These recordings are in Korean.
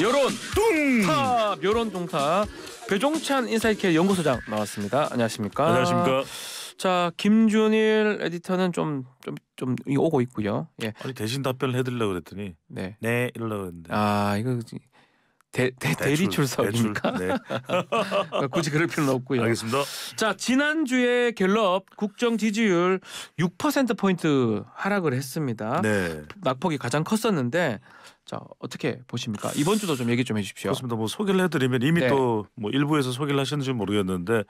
여론 뚱탑 여론 동탑 배종찬 인사이트 연구소장 나왔습니다. 안녕하십니까? 안녕하십니까? 자 김준일 에디터는 좀 좀 좀 오고 있고요. 예. 아니 대신 답변을 해드리려고 그랬더니 네, 네 이러려고 했는데 아 이거 대, 대, 대리 출석입니까? 네. 굳이 그럴 필요는 없고요. 알겠습니다. 자 지난주에 갤럽 국정 지지율 6% 포인트 하락을 했습니다. 네. 낙폭이 가장 컸었는데 자 어떻게 보십니까? 이번 주도 좀 얘기 좀 해주십시오. 그렇습니다. 뭐 소개를 해드리면 이미 네. 또뭐 일부에서 소개를 하셨는지 모르겠는데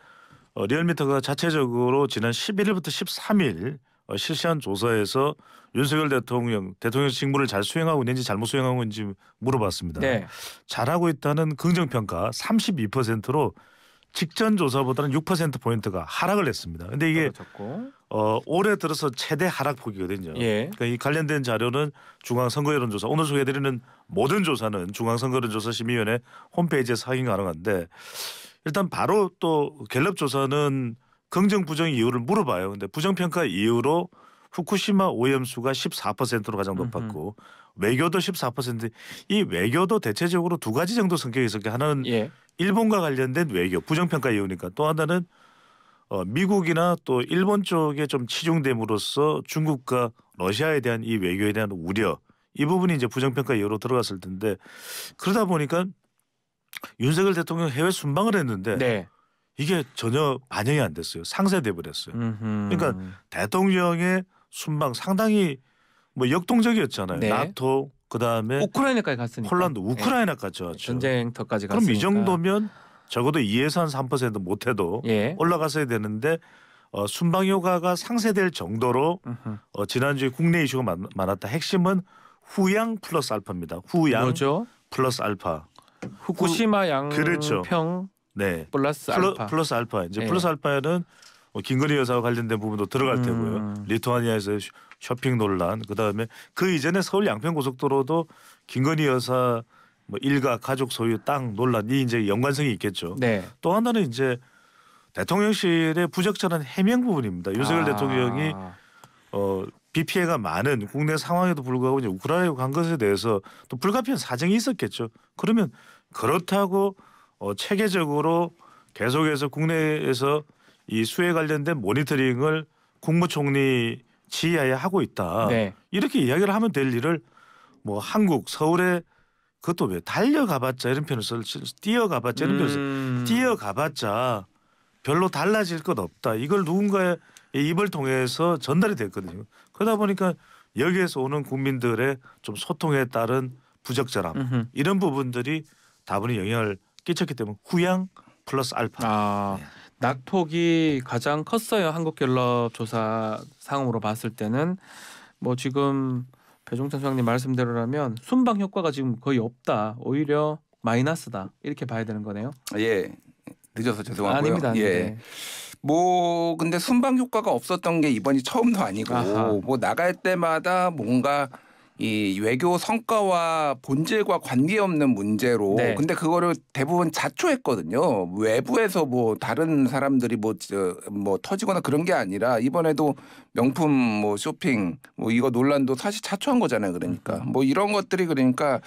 어, 리얼미터가 자체적으로 지난 11일부터 13일 어, 실시한 조사에서 윤석열 대통령 대통령 직무를 잘 수행하고 있는지 잘못 수행하고 있는지 물어봤습니다. 네. 잘하고 있다는 긍정 평가 32%로 직전 조사보다는 6% 포인트가 하락을 했습니다. 근데 이게 떨어졌고. 어, 올해 들어서 최대 하락폭이거든요. 예. 그러니까 이 관련된 자료는 중앙선거여론조사 오늘 소개해드리는 모든 조사는 중앙선거여론조사심의위원회 홈페이지에서 확인 가능한데 일단 바로 또 갤럽 조사는 긍정 부정 이유를 물어봐요. 근데 부정 평가 이유로 후쿠시마 오염수가 14%로 가장 높았고 음흠. 외교도 14%. 이 외교도 대체적으로 두 가지 정도 성격이 있었기 하나는 예. 일본과 관련된 외교 부정평가 이유니까 또 하나는 어, 미국이나 또 일본 쪽에 좀 치중됨으로써 중국과 러시아에 대한 이 외교에 대한 우려 이 부분이 이제 부정평가 이유로 들어갔을 텐데 그러다 보니까 윤석열 대통령 해외 순방을 했는데 네. 이게 전혀 반영이 안 됐어요. 상쇄돼 버렸어요. 그러니까 대통령의 순방 상당히 뭐 역동적이었잖아요. 네. 나토 그다음에 우크라이나까지 갔으니까 폴란드, 예. 우크라이나까지 왔죠. 전쟁터까지 갔으니 그럼 이 정도면 적어도 2에서 한3% 못해도 예. 올라갔어야 되는데 어, 순방 효과가 상쇄될 정도로 어, 지난주에 국내 이슈가 많, 았다 핵심은 후양 플러스 알파입니다. 후양 뭐죠? 플러스 알파. 후쿠시마 양평 그렇죠. 네. 플러스 알파. 플러스 알파. 이제 예. 플러스 알파에는 어, 김건희 여사와 관련된 부분도 들어갈 음. 테고요. 리투아니아에서 쇼핑 논란 그다음에 그 이전에 서울 양평고속도로도 김건희 여사 뭐 일가 가족 소유 땅 논란이 이제 연관성이 있겠죠. 네. 또 하나는 이제 대통령실의 부적절한 해명 부분입니다. 윤석열 아. 대통령이 어 비피해가 많은 국내 상황에도 불구하고 이제 우크라이나에 간 것에 대해서 또 불가피한 사정이 있었겠죠. 그러면 그렇다고 어 체계적으로 계속해서 국내에서 이 수해 관련된 모니터링을 국무총리 지휘하에 하고 있다. 네. 이렇게 이야기를 하면 될 일을 뭐 한국 서울에 그것도 왜 달려가봤자 이런 표현을 쓸 뛰어가봤자 이런 표현을 음. 뛰어가봤자 별로 달라질 것 없다. 이걸 누군가의 입을 통해서 전달이 됐거든요. 그러다 보니까 여기에서 오는 국민들의 좀 소통에 따른 부적절함 음흠. 이런 부분들이 다분히 영향을 끼쳤기 때문에 후양 플러스 알파. 아... 네. 낙폭이 가장 컸어요. 한국갤럽 조사 상으로 봤을 때는 뭐 지금 배종찬 소장님 말씀대로라면 순방 효과가 지금 거의 없다. 오히려 마이너스다 이렇게 봐야 되는 거네요. 예, 늦어서 죄송하고요. 아닙니다. 예. 네. 뭐 근데 순방 효과가 없었던 게 이번이 처음도 아니고 아하. 뭐 나갈 때마다 뭔가 이 외교 성과와 본질과 관계없는 문제로 네. 근데 그거를 대부분 자초했거든요. 외부에서 뭐 다른 사람들이 뭐, 저, 뭐 터지거나 그런 게 아니라 이번에도 명품 뭐 쇼핑 뭐 이거 논란도 사실 자초한 거잖아요. 그러니까 음. 뭐 이런 것들이 그러니까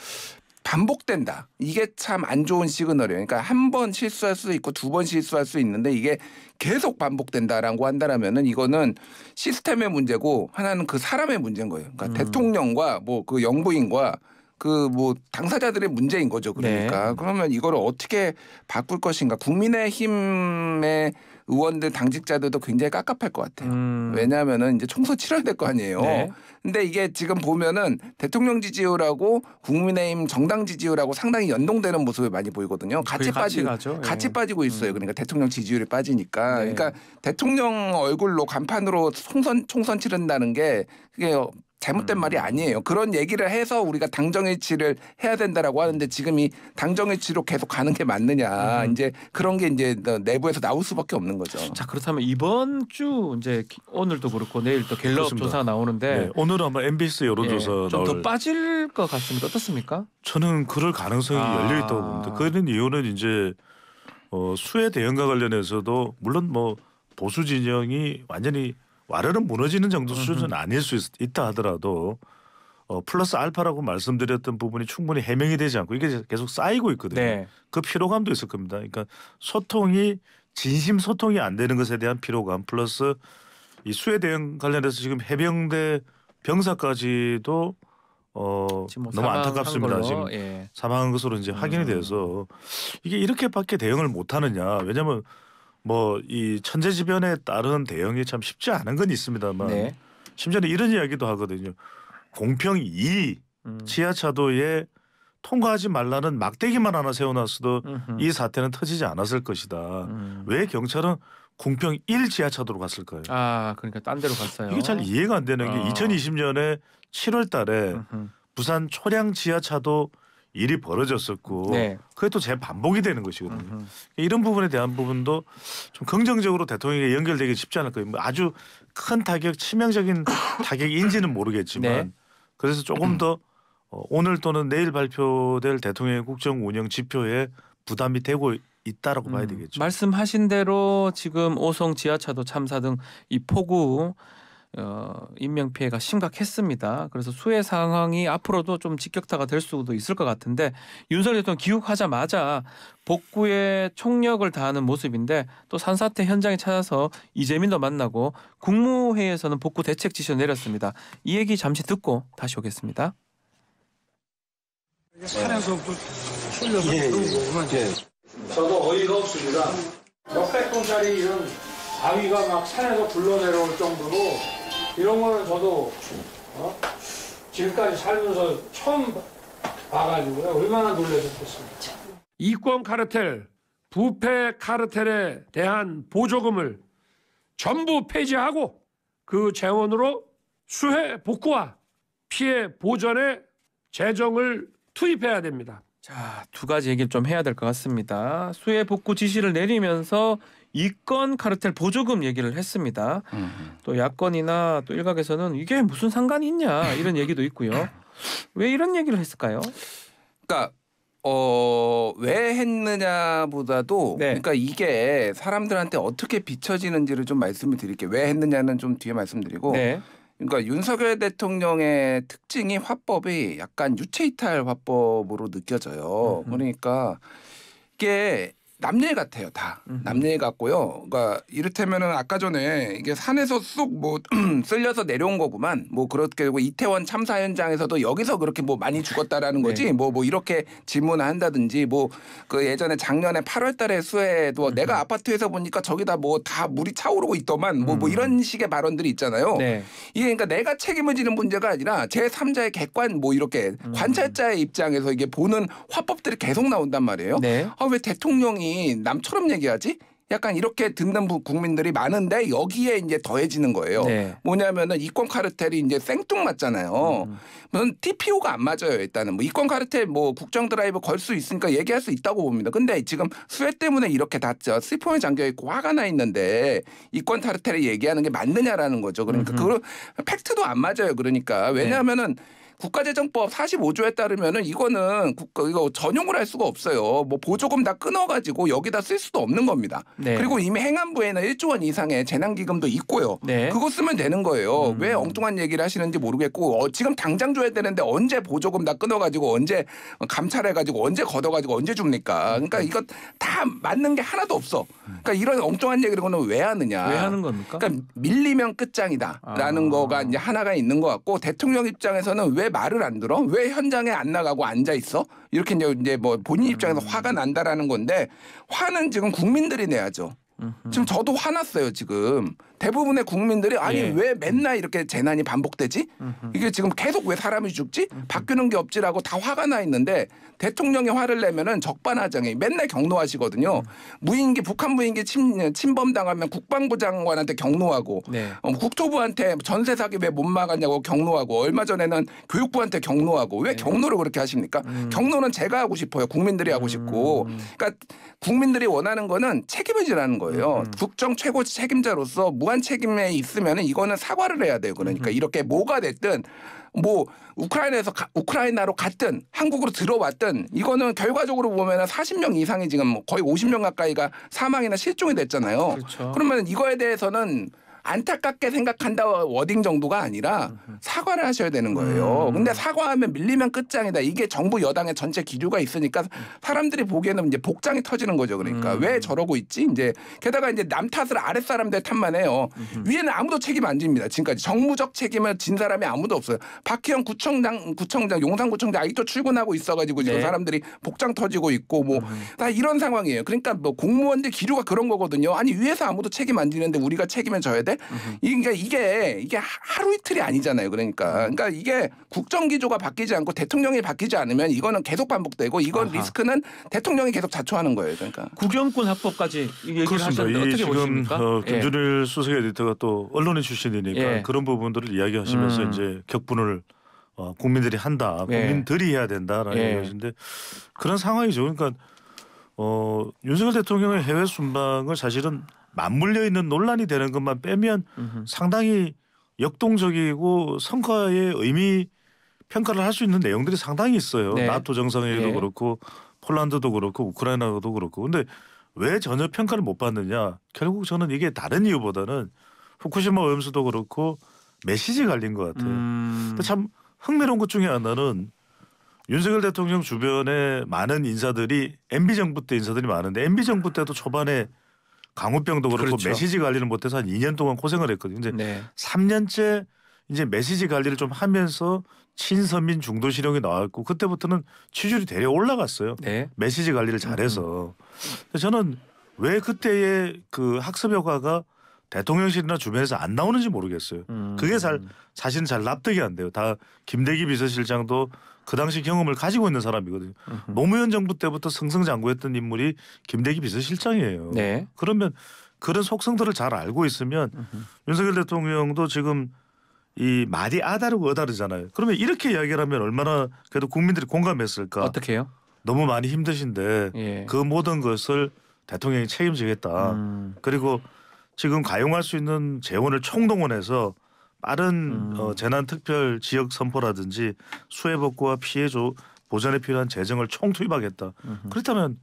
반복된다. 이게 참 안 좋은 시그널이에요. 그러니까 한 번 실수할 수 있고 두 번 실수할 수 있는데 이게 계속 반복된다라고 한다라면은 이거는 시스템의 문제고 하나는 그 사람의 문제인 거예요. 그러니까 음. 대통령과 뭐 그 영부인과 그 뭐 당사자들의 문제인 거죠. 그러니까 네. 그러면 이걸 어떻게 바꿀 것인가? 국민의 힘의 의원들 당직자들도 굉장히 깝깝할 것 같아요. 음. 왜냐하면은 이제 총선 치러야 될 거 아니에요. 네. 근데 이게 지금 보면은 대통령 지지율하고 국민의힘 정당 지지율하고 상당히 연동되는 모습을 많이 보이거든요. 같이 빠지 같이, 같이 예. 빠지고 있어요. 음. 그러니까 대통령 지지율이 빠지니까 네. 그러니까 대통령 얼굴로 간판으로 총선 총선 치른다는 게 그게 잘못된 음. 말이 아니에요. 그런 얘기를 해서 우리가 당정일치를 해야 된다라고 하는데 지금 이 당정일치로 계속 가는 게 맞느냐 음. 이제 그런 게 이제 내부에서 나올 수밖에 없는 거죠. 자 그렇다면 이번 주 이제 오늘도 그렇고 내일 또 갤럽 그렇습니다. 조사 나오는데 네, 오늘 아마 MBS 여론조사 예, 좀더 빠질 것 같습니다. 어떻습니까? 저는 그럴 가능성이 아. 열려 있다고 봅니다. 그런 이유는 이제 어, 수혜 대응과 관련해서도 물론 뭐 보수 진영이 완전히 와르르 무너지는 정도 음, 수준은 음. 아닐 수 있, 다 하더라도 어, 플러스 알파라고 말씀드렸던 부분이 충분히 해명이 되지 않고 이게 계속 쌓이고 있거든요. 네. 그 피로감도 있을 겁니다. 그러니까 소통이 진심 소통이 안 되는 것에 대한 피로감 플러스 이 수해 대응 관련해서 지금 해병대 병사까지도 어뭐 너무 안타깝습니다. 지금 예. 사망한 것으로 이제 확인이 음. 돼서 이게 이렇게밖에 대응을 못 하느냐. 왜냐하면 뭐이 천재지변에 따른 대응이 참 쉽지 않은 건 있습니다만 네. 심지어는 이런 이야기도 하거든요. 공평 2 음. 지하차도에 통과하지 말라는 막대기만 하나 세워놨어도 음흠. 이 사태는 터지지 않았을 것이다. 음. 왜 경찰은 공평 1 지하차도로 갔을까요? 아, 그러니까 딴 데로 갔어요. 이게 잘 이해가 안 되는 게 어. 2020년에 7월 달에 음흠. 부산 초량 지하차도 일이 벌어졌었고 네. 그게 또 재반복이 되는 것이거든요. 음흠. 이런 부분에 대한 부분도 좀 긍정적으로 대통령에 연결되기 쉽지 않을 거예요. 아주 큰 타격, 치명적인 타격인지는 모르겠지만 네. 그래서 조금 더 어, 오늘 또는 내일 발표될 대통령의 국정 운영 지표에 부담이 되고 있다라고 음, 봐야 되겠죠. 말씀하신 대로 지금 오송 지하차도 참사 등 이 폭우 어, 인명 피해가 심각했습니다. 그래서 수해 상황이 앞으로도 좀 직격타가 될 수도 있을 것 같은데 윤석열 대통령 귀국하자마자 복구에 총력을 다하는 모습인데 또 산사태 현장에 찾아서 이재민도 만나고 국무회의에서는 복구 대책 지시를 내렸습니다. 이 얘기 잠시 듣고 다시 오겠습니다. 산에서부 그 예, 예, 예. 저도 어이가 없습니다. 몇백 톤짜리 이런 바위가 막 산에서 불러내려올 정도로 이런 거는 저도 어? 지금까지 살면서 처음 봐가지고요. 얼마나 놀라셨겠습니까. 이권 카르텔, 부패 카르텔에 대한 보조금을 전부 폐지하고 그 재원으로 수해 복구와 피해 보전에 재정을 투입해야 됩니다. 자, 두 가지 얘기를 좀 해야 될 것 같습니다. 수해 복구 지시를 내리면서 이권 카르텔 보조금 얘기를 했습니다. 음. 또 야권이나 또 일각에서는 이게 무슨 상관이 있냐 이런 얘기도 있고요. 왜 이런 얘기를 했을까요? 그러니까 어, 왜 했느냐보다도 네. 그러니까 이게 사람들한테 어떻게 비춰지는지를 좀 말씀을 드릴게요. 왜 했느냐는 좀 뒤에 말씀드리고 네. 그러니까 윤석열 대통령의 특징이 화법이 약간 유체이탈 화법으로 느껴져요. 그러니까 이게 남일 같아요 다 음. 남일 같고요. 그러니까 이를테면은 아까 전에 이게 산에서 쑥 뭐 쓸려서 내려온 거구만 뭐 그렇게 되고 이태원 참사 현장에서도 여기서 그렇게 뭐 많이 죽었다라는 네. 거지 뭐뭐 네. 뭐 이렇게 질문을 한다든지 뭐 그 예전에 작년에 8월달에 수해도 음. 내가 아파트에서 보니까 저기다 뭐 다 물이 차오르고 있더만 뭐뭐 뭐 음. 뭐 이런 식의 발언들이 있잖아요. 네. 이게 그러니까 내가 책임을 지는 문제가 아니라 제 3자의 객관 뭐 이렇게 음. 관찰자의 입장에서 이게 보는 화법들이 계속 나온단 말이에요. 네. 아왜 대통령이 당연 남처럼 얘기하지? 약간 이렇게 듣는 국민들이 많은데 여기에 이제 더해지는 거예요. 네. 뭐냐면은 이권 카르텔이 이제 생뚱 맞잖아요. 음. 음. 무슨 TPO가 안 맞아요. 일단은 뭐 이권 카르텔 뭐 국정 드라이브 걸 수 있으니까 얘기할 수 있다고 봅니다. 근데 지금 수혜 때문에 이렇게 닫죠. 슬픔에 잠겨 있고 화가 나 있는데 이권 카르텔을 얘기하는 게 맞느냐라는 거죠. 그러니까 그 팩트도 안 맞아요. 그러니까 네. 왜냐하면은 네. 국가재정법 45조에 따르면은 이거는 국가 이거 전용을 할 수가 없어요. 뭐 보조금 다 끊어가지고 여기다 쓸 수도 없는 겁니다. 네. 그리고 이미 행안부에는 1조 원 이상의 재난기금도 있고요. 네. 그거 쓰면 되는 거예요. 음. 왜 엉뚱한 얘기를 하시는지 모르겠고 어, 지금 당장 줘야 되는데 언제 보조금 다 끊어가지고 언제 감찰해가지고 언제 걷어가지고 언제 줍니까? 그러니까 음. 이거 다 맞는 게 하나도 없어. 그러니까 이런 엉뚱한 얘기를 거는 왜 하느냐? 왜 하는 겁니까? 그러니까 밀리면 끝장이다라는 아. 거가 이제 하나가 있는 것 같고 대통령 입장에서는 왜 말을 안 들어? 왜 현장에 안 나가고 앉아 있어? 이렇게 이제, 제뭐 본인 입장에서 음. 화가 난다라는 건데 화는 지금 국민들이 내야죠. 지금 저도 화났어요 지금 대부분의 국민들이 아니 예. 왜 맨날 이렇게 재난이 반복되지? 음흠. 이게 지금 계속 왜 사람이 죽지? 음흠. 바뀌는 게 없지라고 다 화가 나 있는데 대통령이 화를 내면은 적반하장이 맨날 경로하시거든요. 음. 무인기 북한 무인기 침, 침범 당하면 국방부 장관한테 경로하고 네. 어, 국토부한테 전세 사기 왜 못 막았냐고 경로하고 얼마 전에는 교육부한테 경로하고 왜 네. 경로를 그렇게 하십니까? 음. 경로는 제가 하고 싶어요. 국민들이 하고 싶고. 음. 그러니까 국민들이 원하는 거는 책임을 지라는 거예요. 음, 음. 국정 최고 책임자로서 무 보관 책임에 있으면 이거는 사과를 해야 돼요. 그러니까 이렇게 뭐가 됐든 뭐 우크라이나에서 가, 우크라이나로 갔든 한국으로 들어왔든 이거는 결과적으로 보면 은 40명 이상이 지금 거의 50명 가까이가 사망이나 실종이 됐잖아요. 그렇죠. 그러면 이거에 대해서는 안타깝게 생각한다 워딩 정도가 아니라 사과를 하셔야 되는 거예요. 음. 근데 사과하면 밀리면 끝장이다. 이게 정부 여당의 전체 기류가 있으니까 음. 사람들이 보기에는 이제 복장이 터지는 거죠. 그러니까 음. 왜 저러고 있지? 이제 게다가 이제 남 탓을 아랫 사람들 탓만 해요. 음. 위에는 아무도 책임 안 집니다. 지금까지 정무적 책임을 진 사람이 아무도 없어요. 박혜영 구청장, 구청장, 용산구청장 아직도 출근하고 있어가지고 지금 네. 사람들이 복장 터지고 있고 뭐 다 이런 상황이에요. 그러니까 뭐 공무원들 기류가 그런 거거든요. 아니 위에서 아무도 책임 안 지는데 우리가 책임을 져야 돼? 있는 음. 그러니까 이게 이게 하루 이틀이 아니잖아요. 그러니까 음. 그러니까 이게 국정 기조가 바뀌지 않고 대통령이 바뀌지 않으면 이거는 계속 반복되고 이건 아하. 리스크는 대통령이 계속 자초하는 거예요. 그러니까 국영권 합법까지 얘기를 하셨는데 어떻게 지금 보십니까? 어, 김준일 예. 수석 에디터가 또 언론인 출신이니까 예. 그런 부분들을 이야기하시면서 음. 이제 격분을 어, 국민들이 한다, 예. 국민들이 예. 해야 된다라는 예. 것인데 그런 상황이죠. 그러니까 어, 윤석열 대통령의 해외 순방을 사실은 맞물려 있는 논란이 되는 것만 빼면 음흠. 상당히 역동적이고 성과의 의미 평가를 할 수 있는 내용들이 상당히 있어요. 네. 나토 정상회의도 네. 그렇고 폴란드도 그렇고 우크라이나도 그렇고 근데 왜 전혀 평가를 못 받느냐 결국 저는 이게 다른 이유보다는 후쿠시마 오염수도 그렇고 메시지 갈린 것 같아요. 음. 근데 참 흥미로운 것 중에 하나는 윤석열 대통령 주변에 많은 인사들이 MB 정부 때 인사들이 많은데 MB 정부 때도 초반에 강우병도 그렇고 그렇죠. 메시지 관리를 못해서 한 2년 동안 고생을 했거든요. 근데 네. 3년째 이제 메시지 관리를 좀 하면서 친선민 중도 실형이 나왔고 그때부터는 취줄이 대려 올라갔어요. 네. 메시지 관리를 잘해서 음. 음. 저는 왜 그때의 그 학습 효과가 대통령실이나 주변에서 안 나오는지 모르겠어요. 음. 그게 잘 사실은 잘 납득이 안 돼요. 다 김대기 비서실장도 그 당시 경험을 가지고 있는 사람이거든요. 음흠. 노무현 정부 때부터 승승장구했던 인물이 김대기 비서실장이에요. 네. 그러면 그런 속성들을 잘 알고 있으면 음흠. 윤석열 대통령도 지금 이 말이 아다르고 어다르잖아요. 그러면 이렇게 이야기를 하면 얼마나 그래도 국민들이 공감했을까? 어떻게 해요? 너무 많이 힘드신데 예. 그 모든 것을 대통령이 책임지겠다. 음. 그리고 지금 가용할 수 있는 재원을 총동원해서 빠른 어, 음. 어, 재난 특별 지역 선포라든지 수해 복구와 피해 조 보전에 필요한 재정을 총 투입하겠다. 음흠. 그렇다면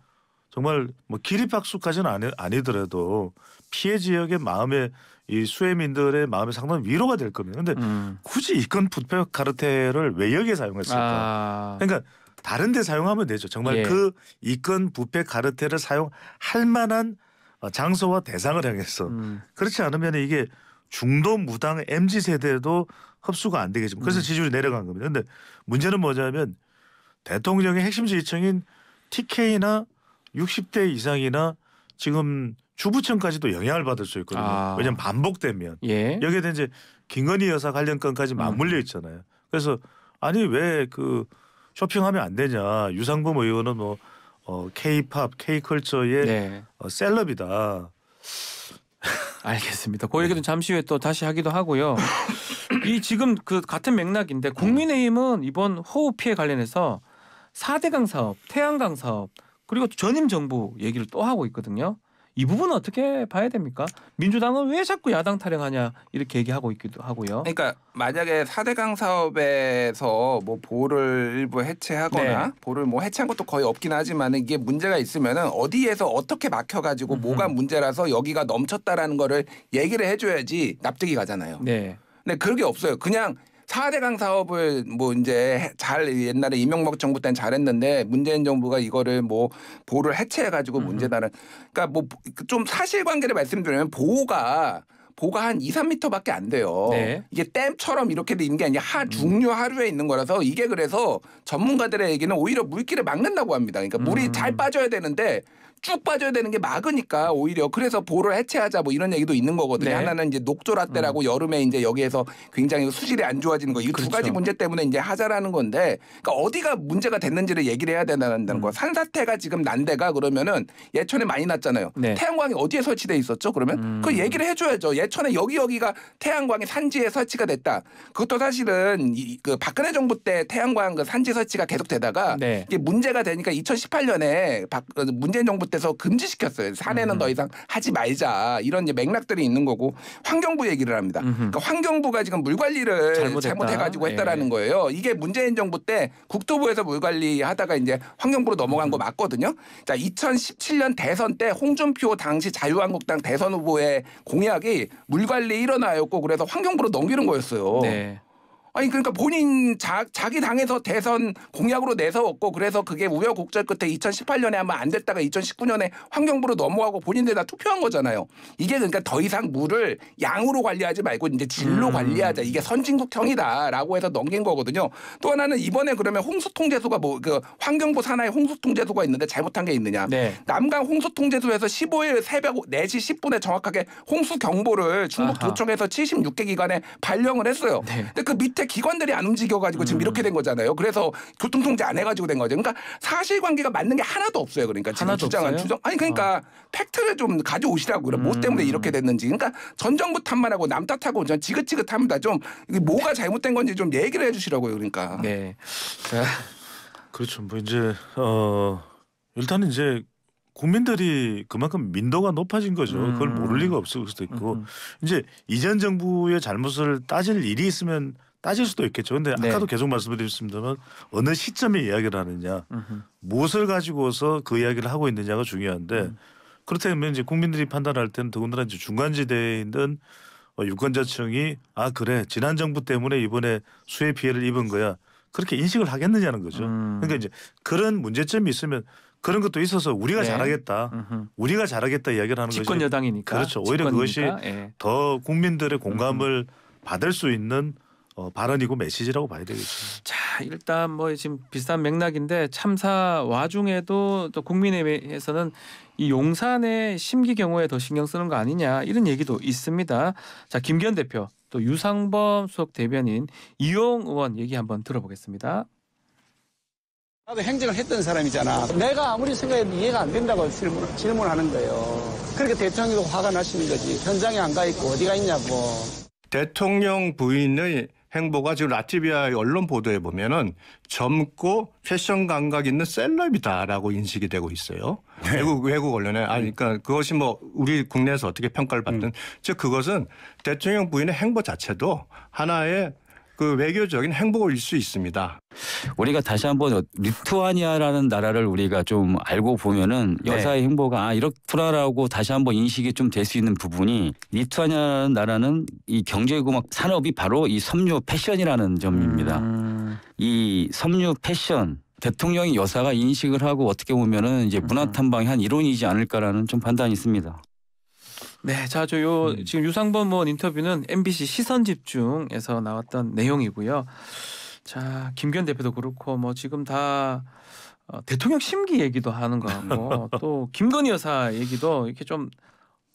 정말 뭐 기립박수까지는 아니, 아니더라도 피해 지역의 마음에 이수해민들의 마음에 상당히 위로가 될 겁니다. 근데 음. 굳이 이건 부패 카르텔을 왜 여기에 사용했을까? 아. 그러니까 다른 데 사용하면 되죠. 정말 예. 그 이건 부패 카르텔을 사용할 만한 어, 장소와 대상을 향해서 음. 그렇지 않으면 이게 중도 무당 mz 세대도 흡수가 안 되겠지만 그래서 음. 지지율이 내려간 겁니다. 그런데 문제는 뭐냐면 대통령의 핵심 지지층인 TK나 60대 이상이나 지금 주부층까지도 영향을 받을 수 있거든요. 아. 왜냐하면 반복되면 예. 여기에 이제 김건희 여사 관련 건까지 맞물려 음. 있잖아요. 그래서 아니 왜 그 쇼핑하면 안 되냐 유상범 의원은 뭐 어, K-팝, K-컬처의 네. 어, 셀럽이다. 알겠습니다. 그얘기는 잠시 후에 또 다시 하기도 하고요. 이 지금 그 같은 맥락인데 국민의힘은 이번 호우 피해 관련해서 4대강 사업, 태양강 사업 그리고 전임 정부 얘기를 또 하고 있거든요. 이 부분은 어떻게 봐야 됩니까? 민주당은 왜 자꾸 야당 타령하냐 이렇게 얘기하고 있기도 하고요. 그러니까 만약에 4대강 사업에서 뭐 보를 일부 해체하거나 네. 보를 뭐 해체한 것도 거의 없긴 하지만 이게 문제가 있으면은 어디에서 어떻게 막혀 가지고 뭐가 문제라서 여기가 넘쳤다라는 거를 얘기를 해 줘야지 납득이 가잖아요. 네. 근데 그게 없어요. 그냥 사대강 사업을 뭐 이제 잘 옛날에 이명박 정부 때는 잘했는데 문재인 정부가 이거를 뭐 보호를 해체해 가지고 문제다는 그러니까 뭐좀 그 사실관계를 말씀드리면 보호가 보가 한 2, 3미터밖에 안 돼요. 네. 이게 댐처럼 이렇게 돼 있는 게 아니라 하 음. 중류 하류에 있는 거라서 이게 그래서 전문가들의 얘기는 오히려 물길을 막는다고 합니다. 그러니까 물이 음. 잘 빠져야 되는데 쭉 빠져야 되는 게 막으니까 오히려 그래서 보를 해체하자 뭐 이런 얘기도 있는 거거든요. 네. 하나는 이제 녹조라떼라고 음. 여름에 이제 여기에서 굉장히 수질이 안 좋아지는 거. 이두 그렇죠. 가지 문제 때문에 이제 하자라는 건데 그러니까 어디가 문제가 됐는지를 얘기를 해야 된다는 음. 거. 산사태가 지금 난 데가 그러면은 예천에 많이 났잖아요. 네. 태양광이 어디에 설치돼 있었죠? 그러면 음. 그 얘기를 해줘야죠. 예천에 여기 여기가 태양광이 산지에 설치가 됐다. 그것도 사실은 이, 그 박근혜 정부 때 태양광 그 산지 설치가 계속되다가 네. 이게 문제가 되니까 2018년에 박, 문재인 정부 때 비롯서 금지시켰어요. 사례는 더 이상 하지 말자 이런 이제 맥락들이 있는 거고 환경부 얘기를 합니다. 그러니까 환경부가 지금 물 관리를 잘못해 가지고 예, 했다라는 예. 거예요. 이게 문재인 정부 때 국토부에서 물 관리하다가 이제 환경부로 넘어간 거 맞거든요. 자 2017년 대선 때 홍준표 당시 자유한국당 대선 후보의 공약이 물 관리 일어나였고 그래서 환경부로 넘기는 거였어요. 네. 아니 그러니까 본인 자, 자기 당에서 대선 공약으로 내세웠고 그래서 그게 우여곡절 끝에 2018년에 아마 안 됐다가 2019년에 환경부로 넘어가고 본인들 다 투표한 거잖아요. 이게 그러니까 더 이상 물을 양으로 관리하지 말고 이제 질로 음. 관리하자. 이게 선진국형이다라고 해서 넘긴 거거든요. 또 하나는 이번에 그러면 홍수 통제소가 뭐 그 환경부 산하에 홍수 통제소가 있는데 잘못한 게 있느냐. 네. 남강 홍수 통제소에서 15일 새벽 4시 10분에 정확하게 홍수 경보를 중국 도청에서 76개 기관에 발령을 했어요. 네. 근데 그 밑에 전체 기관들이 안 움직여가지고 지금 음. 이렇게 된 거잖아요. 그래서 교통통제 안 해가지고 된 거죠. 그러니까 사실관계가 맞는 게 하나도 없어요. 그러니까 지금 주장한 주장 아니 그러니까 어. 팩트를 좀 가져오시라고 그래. 음. 뭐 때문에 음. 이렇게 됐는지. 그러니까 전 정부 탓만 하고 남 탓하고 전 지긋지긋합니다. 좀 이게 뭐가 잘못된 건지 좀 얘기를 해주시라고요. 그러니까. 네. 그렇죠. 뭐 이제 어 일단 은 이제 국민들이 그만큼 민도가 높아진 거죠. 음. 그걸 모를 리가 없을 수도 있고 음. 이제 이전 정부의 잘못을 따질 일이 있으면 따질 수도 있겠죠. 근데 네. 아까도 계속 말씀드렸습니다만 어느 시점에 이야기를 하느냐, 음흠. 무엇을 가지고서 그 이야기를 하고 있느냐가 중요한데 음. 그렇다면 이제 국민들이 판단할 때는 더군다나 이제 중간지대에 있는 어, 유권자층이 아 그래 지난 정부 때문에 이번에 수해 피해를 입은 거야 그렇게 인식을 하겠느냐는 거죠. 음. 그러니까 이제 그런 문제점이 있으면 그런 것도 있어서 우리가 네. 잘하겠다, 음흠. 우리가 잘하겠다 이야기를 하는 거죠. 집권 여당이니까 그렇죠. 오히려 집권이니까? 그것이 예. 네. 더 국민들의 공감을 음. 받을 수 있는 어, 발언이고 메시지라고 봐야 되겠죠. 자 일단 뭐 지금 비슷한 맥락인데 참사 와중에도 또 국민의회에서는 이 용산의 심기 경우에 더 신경 쓰는 거 아니냐 이런 얘기도 있습니다. 자 김기현 대표 또 유상범 수석 대변인 이용 의원 얘기 한번 들어보겠습니다. 나도 행정을 했던 사람이잖아. 내가 아무리 생각해도 이해가 안 된다고 질문, 질문하는 거예요. 그렇게 대통령도 화가 나시는 거지. 현장에 안 가 있고 어디가 있냐고. 대통령 부인의 행보가 지금 라트비아의 언론 보도에 보면은 젊고 패션 감각 있는 셀럽이다라고 인식이 되고 있어요. 네. 외국 외국 언론에 아니까 그러니까 그것이 뭐 우리 국내에서 어떻게 평가를 받든 음. 즉 그것은 대통령 부인의 행보 자체도 하나의 그 외교적인 행복을 잃을 수 있습니다. 우리가 다시 한번 리투아니아라는 나라를 우리가 좀 알고 보면은 네. 여사의 행보가 아, 이렇구나라고 다시 한번 인식이 좀 될 수 있는 부분이 리투아니아라는 나라는 이 경제고 막 산업이 바로 이 섬유 패션이라는 점입니다. 음. 이 섬유 패션 대통령이 여사가 인식을 하고 어떻게 보면은 이제 음. 문화 탐방의 한이론이지 않을까라는 좀 판단이 있습니다. 네, 자, 저요 음. 지금 유상범 의원 인터뷰는 MBC 시선 집중에서 나왔던 내용이고요. 자, 김기현 대표도 그렇고 뭐 지금 다 어, 대통령 심기 얘기도 하는 거 하고 또 김건희 여사 얘기도 이렇게 좀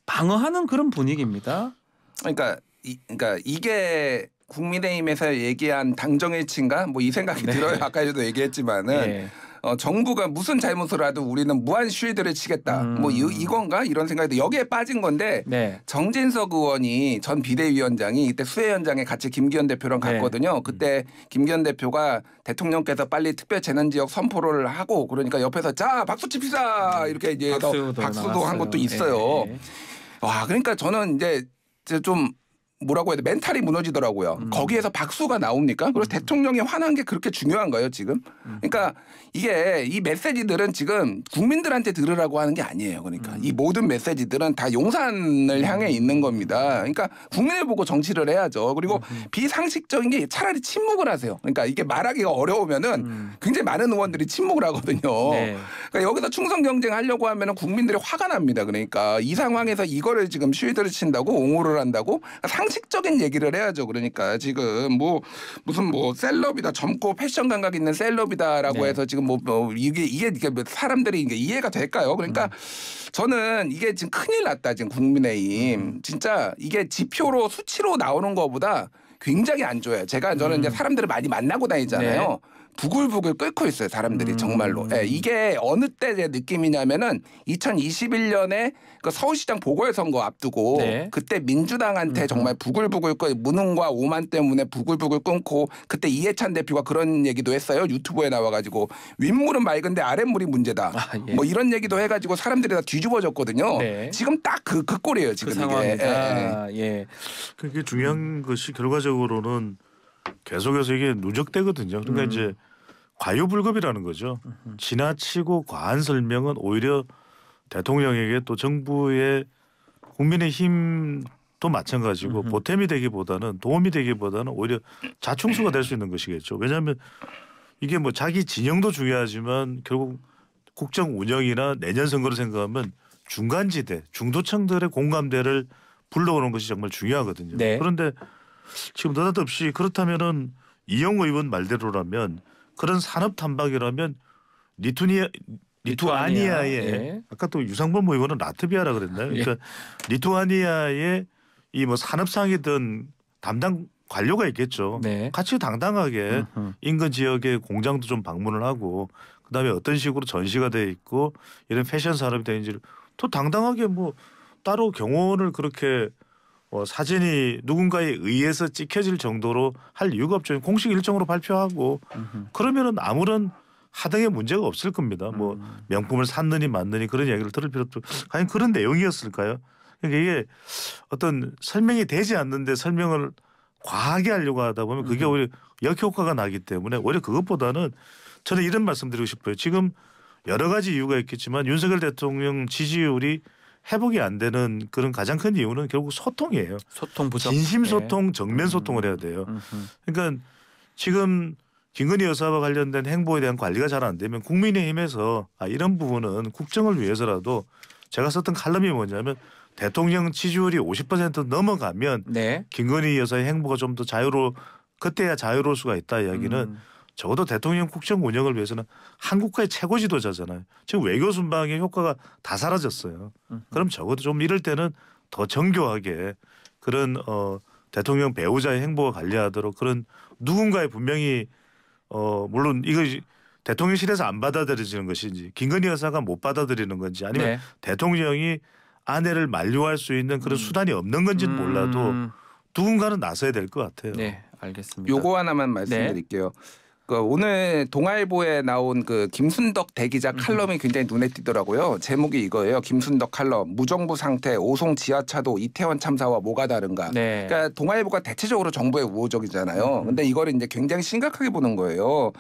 방어하는 그런 분위기입니다. 그러니까 이, 그러니까 이게 국민의힘에서 얘기한 당정일치인가 뭐 이 생각이 네. 들어요. 아까 저도 얘기했지만은 네. 어, 정부가 무슨 잘못을 하도 우리는 무한 쉴드를 치겠다. 음. 뭐 이, 건가 이런 생각도 여기에 빠진 건데 네. 정진석 의원이 전 비대위원장이 이때 수해 현장에 같이 김기현 대표랑 네. 갔거든요. 네. 그때 김기현 대표가 대통령께서 빨리 특별 재난지역 선포를 하고 그러니까 옆에서 자 박수 칩시다 음. 이렇게 이제 박수도, 박수도 한 것도 있어요. 네. 와 그러니까 저는 이제 좀 뭐라고 해야 돼 멘탈이 무너지더라고요. 음. 거기에서 박수가 나옵니까? 그래서 음. 대통령이 화난 게 그렇게 중요한가요 지금? 음. 그러니까 이게 이 메시지들은 지금 국민들한테 들으라고 하는 게 아니에요. 그러니까 음. 이 모든 메시지들은 다 용산을 음. 향해 있는 겁니다. 그러니까 국민을 보고 정치를 해야죠. 그리고 음, 비상식적인 게 차라리 침묵을 하세요. 그러니까 이게 말하기가 어려우면은 굉장히 많은 의원들이 침묵을 하거든요. 네. 그러니까 여기서 충성 경쟁 하려고 하면은 국민들이 화가 납니다. 그러니까 이 상황에서 이거를 지금 쉴드를 친다고 옹호를 한다고 그러니까 상 상식적인 얘기를 해야죠. 그러니까 지금 뭐 무슨 뭐 셀럽이다 젊고 패션 감각 있는 셀럽이다라고 네. 해서 지금 뭐, 뭐, 이게 이게 뭐 사람들이 이게 이해가 될까요? 그러니까 음. 저는 이게 지금 큰일 났다 지금 국민의힘 음. 진짜 이게 지표로 수치로 나오는 거보다 굉장히 안 좋아요. 제가 저는 음. 이제 사람들을 많이 만나고 다니잖아요. 네. 부글부글 끓고 있어요. 사람들이 음. 정말로. 예, 이게 어느 때의 느낌이냐면은 2021년에 그 서울시장 보궐선거 앞두고 네. 그때 민주당한테 음. 정말 부글부글 끓 무능과 오만 때문에 부글부글 끊고 그때 이해찬 대표가 그런 얘기도 했어요. 유튜브에 나와가지고 윗물은 맑은데 아랫물이 문제다. 아, 예. 뭐 이런 얘기도 해가지고 사람들이 다 뒤집어졌거든요. 네. 지금 딱그그 그 꼴이에요. 지금 그 이게. 예, 예. 아, 예. 그게 그러니까 중요한 것이 결과적으로는 계속해서 이게 누적되거든요. 그러니까 음. 이제 과유불급이라는 거죠. 으흠. 지나치고 과한 설명은 오히려 대통령에게 또 정부의 국민의 힘도 마찬가지고 으흠. 보탬이 되기보다는 도움이 되기보다는 오히려 자충수가 될 수 있는 것이겠죠. 왜냐하면 이게 뭐 자기 진영도 중요하지만 결국 국정 운영이나 내년 선거를 생각하면 중간지대, 중도층들의 공감대를 불러오는 것이 정말 중요하거든요. 네. 그런데 지금 느닷없이 그렇다면은 이영 의원 말대로라면 그런 산업 탐방이라면 리투니아 리투아니아의 예. 아까 또 유상범 의원은 라트비아라 그랬나요? 예. 그러니까 예. 리투아니아의 이 뭐 산업상이든 담당 관료가 있겠죠. 네. 같이 당당하게 으흠. 인근 지역의 공장도 좀 방문을 하고 그다음에 어떤 식으로 전시가 돼 있고 이런 패션 산업이 되는지를 또 당당하게 뭐 따로 경호원을 그렇게 뭐 사진이 누군가에 의해서 찍혀질 정도로 할 이유가 없죠. 공식 일정으로 발표하고 그러면은 아무런 하등에 문제가 없을 겁니다. 뭐 음. 명품을 샀느니 맞느니 그런 이야기를 들을 필요도 과연 그런 내용이었을까요? 그러니까 이게 어떤 설명이 되지 않는데 설명을 과하게 하려고 하다 보면 그게 오히려 역효과가 나기 때문에 오히려 그것보다는 저는 이런 말씀드리고 싶어요. 지금 여러 가지 이유가 있겠지만 윤석열 대통령 지지율이 회복이 안 되는 그런 가장 큰 이유는 결국 소통이에요. 소통 부족. 진심 네. 소통, 정면 음. 소통을 해야 돼요. 그러니까 지금 김건희 여사와 관련된 행보에 대한 관리가 잘 안 되면 국민의힘에서 아, 이런 부분은 국정을 위해서라도 제가 썼던 칼럼이 뭐냐면 대통령 지지율이 50% 넘어가면 네. 김건희 여사의 행보가 좀 더 자유로 그때야 자유로울 수가 있다 이야기는 음. 적어도 대통령 국정 운영을 위해서는 한국가의 최고 지도자잖아요. 지금 외교 순방의 효과가 다 사라졌어요. 그럼 적어도 좀 이럴 때는 더 정교하게 그런 어 대통령 배우자의 행보가 관리하도록 그런 누군가의 분명히 어 물론 이거 대통령실에서 안 받아들여지는 것인지 김건희 여사가 못 받아들이는 건지 아니면 네. 대통령이 아내를 만류할 수 있는 그런 음. 수단이 없는 건지는 음. 몰라도 누군가는 나서야 될 것 같아요. 네, 알겠습니다. 요거 하나만 말씀드릴게요. 네. 그 오늘 동아일보에 나온 그 김순덕 대기자 칼럼이 굉장히 눈에 띄더라고요. 제목이 이거예요. 김순덕 칼럼 무정부 상태 오송 지하차도 이태원 참사와 뭐가 다른가. 네. 그러니까 동아일보가 대체적으로 정부에 우호적이잖아요. 근데 이걸 이제 굉장히 심각하게 보는 거예요.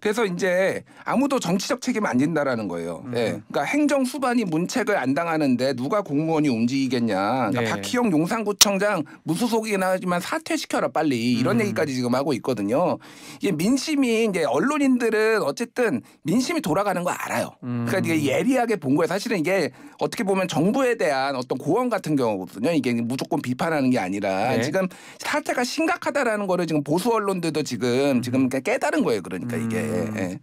그래서 이제 아무도 정치적 책임 안 진다라는 거예요. 음. 네. 그러니까 행정 수반이 문책을 안 당하는데 누가 공무원이 움직이겠냐. 그러니까 네. 박희영 용산구청장 무소속이긴 하지만 사퇴시켜라 빨리 이런 음. 얘기까지 지금 하고 있거든요. 이게 민심이 이제 언론인들은 어쨌든 민심이 돌아가는 거 알아요. 음. 그러니까 이게 예리하게 본 거예요. 사실은 이게 어떻게 보면 정부에 대한 어떤 고언 같은 경우거든요. 이게 무조건 비판하는 게 아니라 네. 지금 사태가 심각하다라는 거를 지금 보수 언론들도 지금 지금 음. 깨달은 거예요. 그러니까 이게. 음. 예, 예.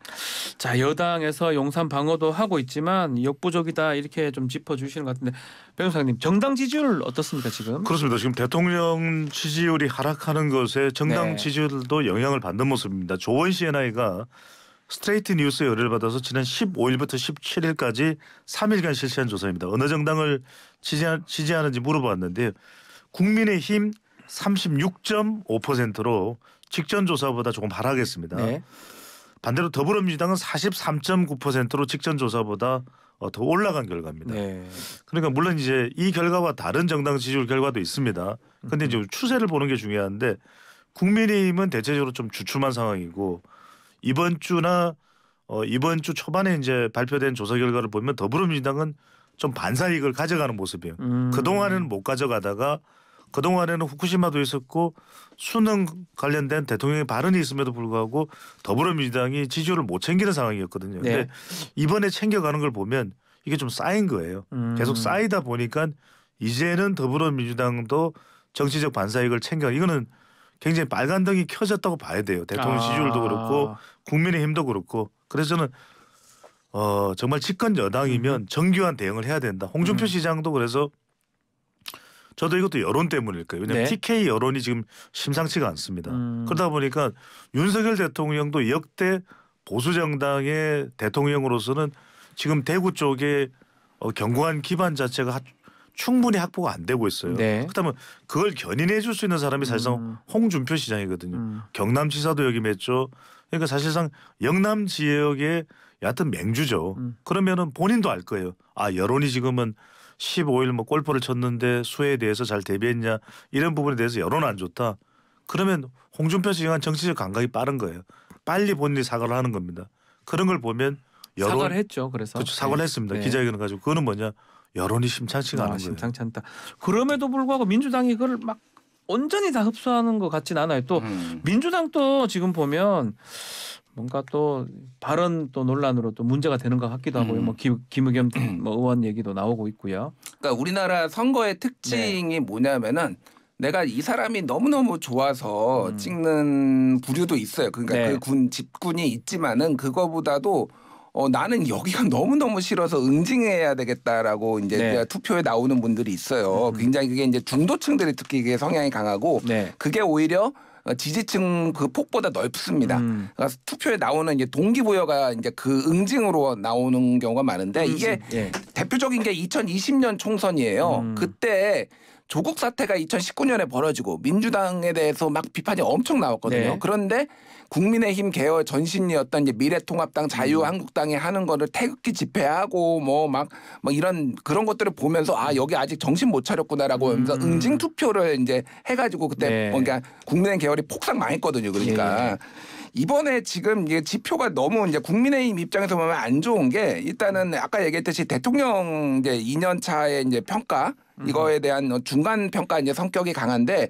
자 여당에서 용산 방어도 하고 있지만 역부족이다 이렇게 좀 짚어주시는 것 같은데 변호사님 정당 지지율 어떻습니까 지금? 그렇습니다. 지금 대통령 지지율이 하락하는 것에 정당 네. 지지율도 영향을 받는 모습입니다. 조원 씨의 나이가 스트레이트 뉴스에 의뢰를 받아서 지난 15일부터 17일까지 3일간 실시한 조사입니다. 어느 정당을 지지하, 는지 물어봤는데 국민의힘 36.5%로 직전 조사보다 조금 하락했습니다. 네. 반대로 더불어민주당은 43.9%로 직전 조사보다 어, 더 올라간 결과입니다. 네. 그러니까 물론 이제 이 결과와 다른 정당 지지율 결과도 있습니다. 그런데 음. 이제 추세를 보는 게 중요한데 국민의힘은 대체적으로 좀 주춤한 상황이고 이번 주나 어 이번 주 초반에 이제 발표된 조사 결과를 보면 더불어민주당은 좀 반사 이익을 가져가는 모습이에요. 음. 그동안은 못 가져가다가 그동안에는 후쿠시마도 있었고 수능 관련된 대통령의 발언이 있음에도 불구하고 더불어민주당이 지지율을 못 챙기는 상황이었거든요. 그런데 네. 이번에 챙겨가는 걸 보면 이게 좀 쌓인 거예요. 음. 계속 쌓이다 보니까 이제는 더불어민주당도 정치적 반사익을 챙겨 이거는 굉장히 빨간등이 켜졌다고 봐야 돼요. 대통령 아. 지지율도 아. 그렇고 국민의힘도 그렇고 그래서 저는 어 정말 집권 여당이면 음. 정교한 대응을 해야 된다. 홍준표 음. 시장도 그래서 저도 이것도 여론 때문일 거예요. 왜냐하면 네. TK 여론이 지금 심상치가 않습니다. 음. 그러다 보니까 윤석열 대통령도 역대 보수 정당의 대통령으로서는 지금 대구 쪽에 어, 견고한 기반 자체가 하, 충분히 확보가 안 되고 있어요. 네. 그렇다면 그걸 견인해 줄 수 있는 사람이 사실상 음. 홍준표 시장이거든요. 음. 경남지사도 역임했죠. 그러니까 사실상 영남 지역의 여하튼 맹주죠. 음. 그러면은 본인도 알 거예요. 아 여론이 지금은 15일 뭐 골프를 쳤는데 수혜에 대해서 잘 대비했냐 이런 부분에 대해서 여론 안 좋다. 그러면 홍준표 씨가 정치적 감각이 빠른 거예요. 빨리 본인이 사과를 하는 겁니다. 그런 걸 보면 여론 사과를 했죠. 그래서 그렇 사과를 네. 했습니다. 네. 기자회견을 가지고 그거는 뭐냐 여론이 심상치가 아, 않은 심 거예요. 심상치 다 그럼에도 불구하고 민주당이 그걸 막 온전히 다 흡수하는 것 같진 않아요. 또 음. 민주당 도 지금 보면 뭔가 또 발언 또 논란으로 또 문제가 되는 것 같기도 하고요. 음. 뭐 김, 김의겸 뭐 의원 얘기도 나오고 있고요. 그러니까 우리나라 선거의 특징이 네. 뭐냐면은 내가 이 사람이 너무너무 좋아서 음. 찍는 부류도 있어요. 그러니까 네. 그군 집군이 있지만은 그거보다도 어, 나는 여기가 너무너무 싫어서 응징해야 되겠다라고 이제 네. 투표에 나오는 분들이 있어요. 음. 굉장히 그게 이제 중도층들이 특히 그게 성향이 강하고 네. 그게 오히려 어, 지지층 그 폭보다 넓습니다. 음. 그러니 투표에 나오는 이제 동기부여가 이제 그 응징으로 나오는 경우가 많은데 응 음, 이게 음, 예. 대표적인 게 2020년 총선이에요. 음. 그때 조국 사태가 2019년에 벌어지고 민주당에 대해서 막 비판이 엄청 나왔거든요. 네. 그런데 국민의힘 계열 전신이었던 이제 미래통합당, 음. 자유한국당이 하는 거를 태극기 집회하고 뭐막막 뭐 이런 그런 것들을 보면서 아 음. 여기 아직 정신 못 차렸구나라고 음. 응징 투표를 이제 해가지고 그때 네. 뭐그 그러니까 국민의힘 계열이 폭삭 망했거든요. 그러니까. 네. 이번에 지금 이게 지표가 너무 이제 국민의힘 입장에서 보면 안 좋은 게 일단은 아까 얘기했듯이 대통령 이제 2년 차의 이제 평가 음. 이거에 대한 중간 평가 이제 성격이 강한데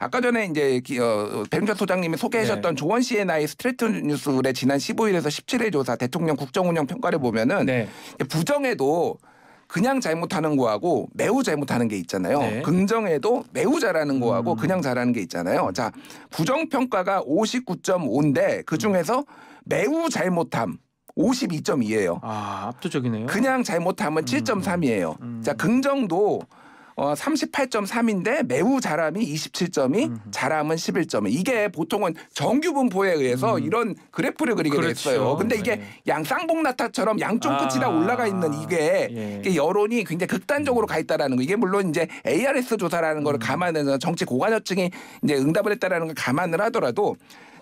아까 전에 이제 어, 백윤천 소장님이 소개하셨던 네. 조원 씨의 나이 스트레트 뉴스의 지난 15일에서 17일 조사 대통령 국정운영 평가를 보면은 네. 부정에도 그냥 잘못하는 거하고 매우 잘못하는 게 있잖아요. 네. 긍정에도 매우 잘하는 거하고 음. 그냥 잘하는 게 있잖아요. 자, 부정 평가가 59.5인데 그 중에서 음. 매우 잘못함 52.2예요. 아, 압도적이네요. 그냥 잘못함은 음. 7.3이에요. 음, 음. 자, 긍정도 어, 38.3인데 매우 잘함이 27점이 음흠. 잘함은 11점이 이게 보통은 정규 분포에 의해서 음. 이런 그래프를 그리게 그렇 됐어요. 근데 이게 네. 양 쌍봉나타처럼 양쪽 끝이 아. 다 올라가 있는 이게, 예. 이게 여론이 굉장히 극단적으로 음. 가 있다라는 거. 이게 물론 이제 ARS 조사라는 걸 음. 감안해서 정치 고관여층이 이제 응답을 했다라는 걸 감안을 하더라도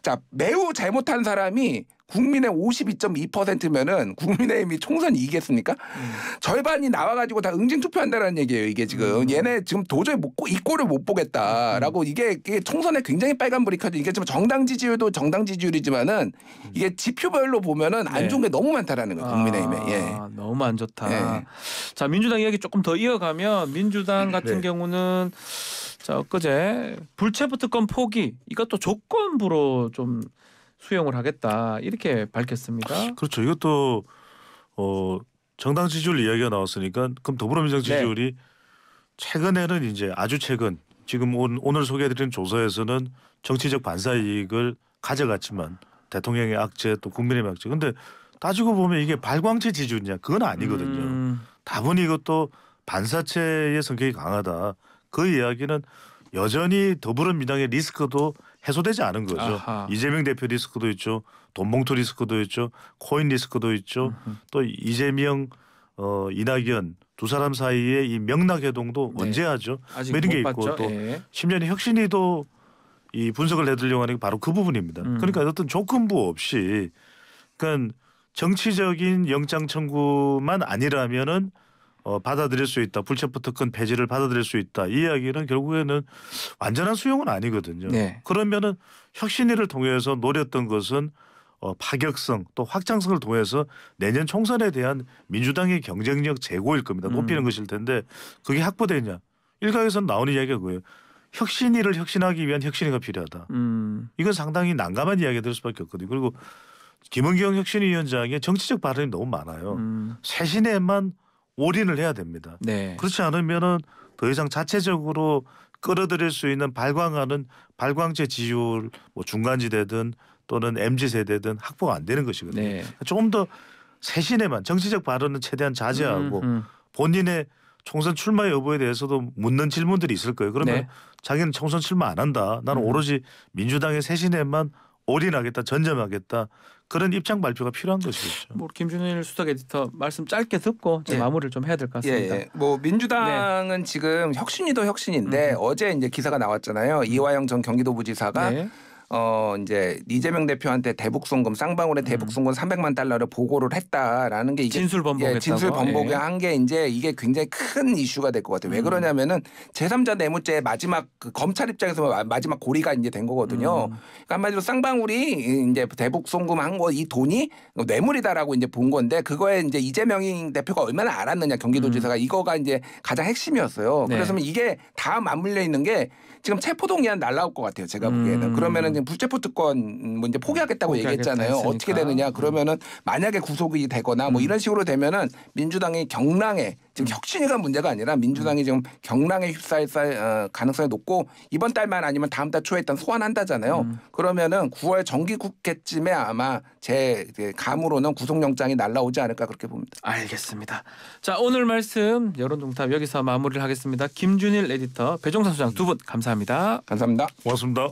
자 매우 잘못한 사람이 국민의 52.2%면은 국민의힘이 총선 이기겠습니까? 음. 절반이 나와가지고 다 응징 투표한다라는 얘기예요. 이게 지금 음. 얘네 지금 도저히 못, 이 꼴을 못 보겠다라고 음. 이게, 이게, 총선에 굉장히 빨간불이 켜져. 이게 지금 정당 지지율도 정당 지지율이지만은 이게 음. 지표별로 보면은 안 네. 좋은 게 너무 많다라는 거예요. 국민의힘에. 아, 예. 너무 안 좋다. 예. 자 민주당 이야기 조금 더 이어가면 민주당 네. 같은 네. 경우는. 자 엊그제 불체부 특권 포기 이것도 조건부로 좀 수용을 하겠다 이렇게 밝혔습니다. 아, 그렇죠. 이것도 어 정당 지지율 이야기가 나왔으니까 그럼 더불어민주당 네. 지지율이 네. 최근에는 이제 아주 최근 지금 온, 오늘 소개해드린 조사에서는 정치적 반사 이익을 가져갔지만 대통령의 악재 또 국민의 악재 근데 따지고 보면 이게 발광체 지지율이냐 그건 아니거든요. 음. 다분히 이것도 반사체의 성격이 강하다. 그 이야기는 여전히 더불어민당의 리스크도 해소되지 않은 거죠. 아하. 이재명 대표 리스크도 있죠. 돈봉투 리스크도 있죠. 코인 리스크도 있죠. 또 이재명 어, 이낙연 두 사람 사이에 이 명락해동도 네. 언제 하죠? 뭐 이런 게 있고 봤죠? 또 예. 심지어는 혁신이도 이 분석을 해드리려고 하는 게 바로 그 부분입니다. 음. 그러니까 어떤 조건부 없이 그러니까 정치적인 영장 청구만 아니라면은 어, 받아들일 수 있다. 불체포 특권 폐지를 받아들일 수 있다. 이 이야기는 결국에는 완전한 수용은 아니거든요. 네. 그러면은 혁신위를 통해서 노렸던 것은 어, 파격성 또 확장성을 통해서 내년 총선에 대한 민주당의 경쟁력 제고일 겁니다. 높이는 음. 것일 텐데 그게 확보되냐? 일각에서는 나오는 이야기가 그거예요. 혁신위를 혁신하기 위한 혁신위가 필요하다. 음. 이건 상당히 난감한 이야기가 될 수밖에 없거든요. 그리고 김은경 혁신위원장의 정치적 발언이 너무 많아요. 음. 세신에만 올인을 해야 됩니다. 네. 그렇지 않으면은 더 이상 자체적으로 끌어들일 수 있는 발광하는 발광체 지율 뭐 중간지대든 또는 mz 세대든 확보가 안 되는 것이거든요. 네. 조금 더 세신에만 정치적 발언은 최대한 자제하고 음, 음, 음. 본인의 총선 출마 여부에 대해서도 묻는 질문들이 있을 거예요. 그러면 네. 자기는 총선 출마 안 한다. 나는 음. 오로지 민주당의 세신에만 올인하겠다, 전념하겠다. 그런 입장 발표가 필요한 것이죠. 겠뭐 김준일 수석 에디터 말씀 짧게 듣고 예. 마무리를 좀 해야 될 것 같습니다. 예, 예, 뭐 민주당은 네. 지금 혁신이도 혁신인데 음. 어제 이제 기사가 나왔잖아요. 음. 이화영 전 경기도부지사가 네. 어 이제 이재명 대표한테 대북 송금 쌍방울의 음. 대북 송금 음. 300만 달러를 보고를 했다라는 게 이게 진술 범복 예, 진술 번복이 예. 한게 이제 이게 굉장히 큰 이슈가 될 것 같아요. 왜 음. 그러냐면은 제3자 뇌물죄 마지막 그 검찰 입장에서 마지막 고리가 이제 된 거거든요. 음. 그러니까 한마디로 쌍방울이 이제 대북 송금한 거 이 돈이 뇌물이다라고 이제 본 건데 그거에 이제 이재명 대표가 얼마나 알았느냐 경기도지사가 음. 이거가 이제 가장 핵심이었어요. 네. 그래서 이게 다 맞물려 있는 게 지금 체포동의안 날라올 것 같아요. 제가 보기에는 음. 그러면은 그러 불체포 특권 뭐 이제 포기하겠다고 음, 얘기했잖아요. 했으니까. 어떻게 되느냐? 음. 그러면은 음. 만약에 구속이 되거나 뭐 음. 이런 식으로 되면은 민주당이 경랑에 지금 혁신이가 문제가 아니라 민주당이 지금 경랑에 휩싸일 어, 가능성이 높고 이번 달만 아니면 다음 달 초에 일단 소환한다잖아요. 음. 그러면은 9월 정기국회쯤에 아마 제 감으로는 구속영장이 날라오지 않을까 그렇게 봅니다. 알겠습니다. 자 오늘 말씀 여론종탑 여기서 마무리를 하겠습니다. 김준일 에디터, 배종선 소장 두 분 감사합니다. 감사합니다. 고맙습니다.